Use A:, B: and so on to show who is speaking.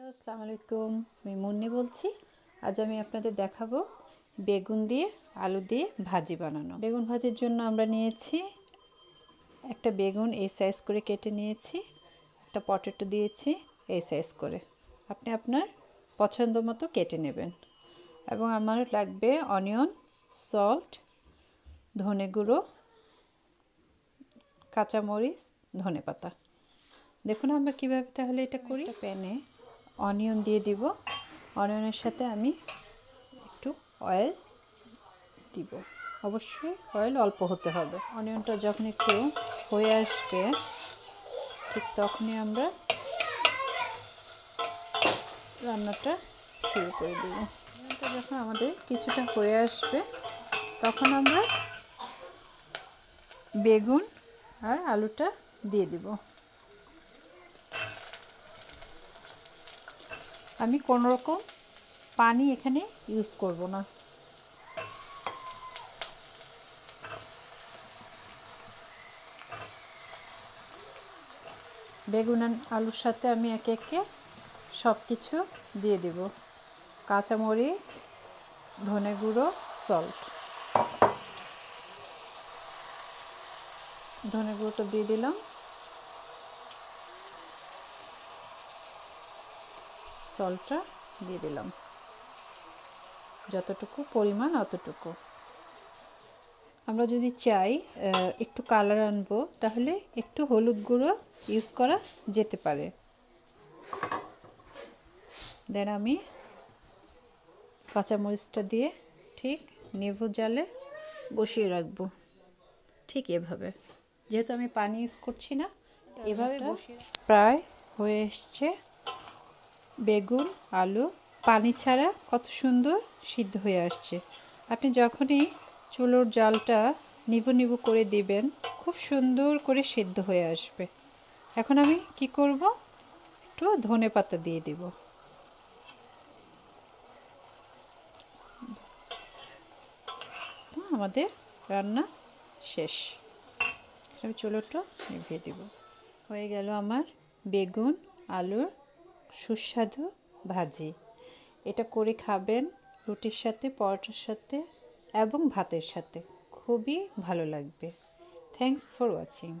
A: hello আসসালামু আলাইকুম আমি মুন্নি বলছি আজ আমি আপনাদের দেখাবো বেগুন দিয়ে আলু দিয়ে ভাজি বানানো বেগুন ভাজির জন্য আমরা নিয়েছি একটা বেগুন এই সাইজ করে কেটে নিয়েছি একটা পটেটো দিয়েছি এই সাইজ করে আপনি আপনার পছন্দ মতো কেটে নেবেন এবং আমার লাগবে অনিয়ন সল্ট ধনে গুঁড়ো কাঁচামরিচ ধনে পাতা দেখুন আমরা কীভাবে তাহলে এটা করি প্যানে অনিয়ন দিয়ে দিব অনিয়নের সাথে আমি একটু অয়েল দিব অবশ্যই অয়েল অল্প হতে হবে অনিয়নটা যখন একটু হয়ে আসবে ঠিক তখনই আমরা রান্নাটা শুরু করে দেব অনিয়নটা যখন আমাদের কিছুটা হয়ে আসবে তখন আমরা বেগুন আর আলুটা দিয়ে দেবো আমি কোনো রকম পানি এখানে ইউজ করব না বেগুন আলুর সাথে আমি একে একে সব কিছু দিয়ে দেব কাঁচামরিচ ধনে গুঁড়ো সল্ট ধনে গুঁড়ো দিয়ে দিলাম সল্টটা দিয়ে দিলাম যতটুকু পরিমাণ অতটুকু আমরা যদি চাই একটু কালার আনবো তাহলে একটু হলুদ গুঁড়ো ইউজ করা যেতে পারে দেন আমি কাঁচামরিচটা দিয়ে ঠিক নেবু জালে বসিয়ে রাখবো ঠিক এভাবে যেহেতু আমি পানি ইউজ করছি না এভাবে প্রায় হয়ে এসছে বেগুন আলু পানি ছাড়া কত সুন্দর সিদ্ধ হয়ে আসছে আপনি যখনই চুলোর জালটা নিবু নিবু করে দিবেন খুব সুন্দর করে সিদ্ধ হয়ে আসবে এখন আমি কি করব একটু ধনে পাতা দিয়ে দেব আমাদের রান্না শেষ আমি চুলোটা নিভিয়ে দেব হয়ে গেল আমার বেগুন আলুর সুস্বাদু ভাজি এটা করে খাবেন রুটির সাথে পরোটার সাথে এবং ভাতের সাথে খুবই ভালো লাগবে থ্যাংকস ফর ওয়াচিং